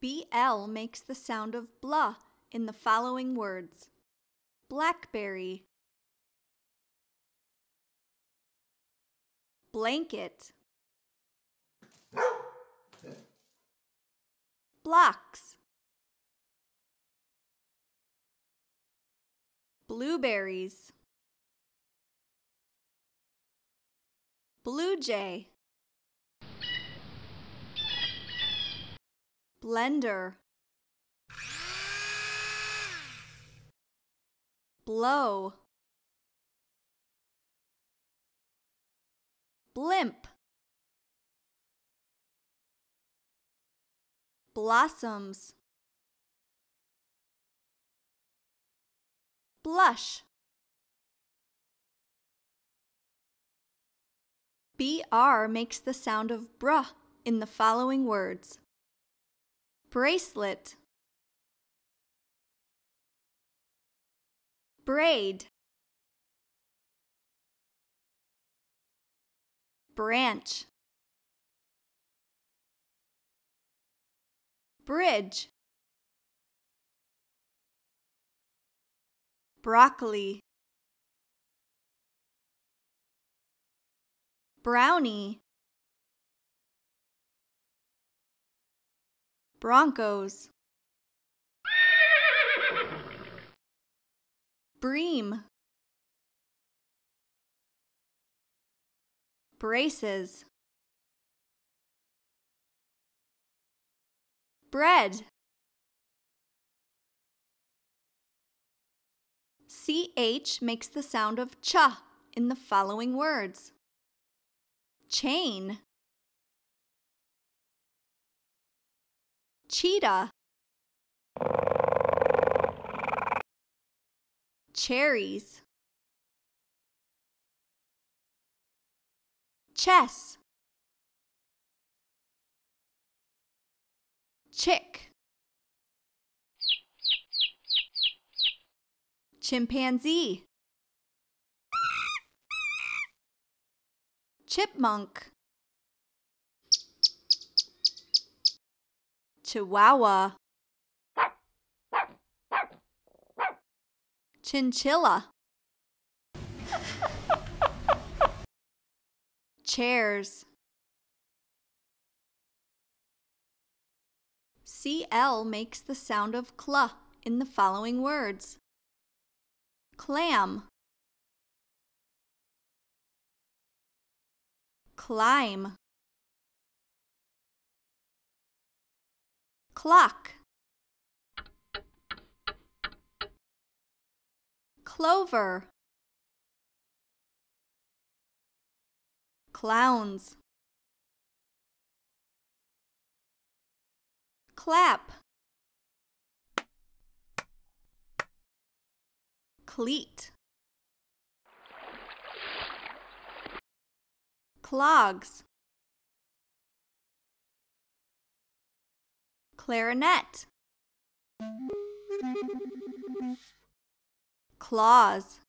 BL makes the sound of blah in the following words blackberry, blanket, blocks, blueberries, blue jay. blender blow blimp blossoms blush BR makes the sound of bruh in the following words bracelet braid branch bridge broccoli brownie Broncos. Bream. Braces. Bread. CH makes the sound of ch in the following words chain, cheetah, cherries, chess, chick, chimpanzee, chipmunk. Chihuahua. Chinchilla. Chairs. CL makes the sound of cl in the following words clam, climb. clock clover clowns clap cleat clogs clarinet claws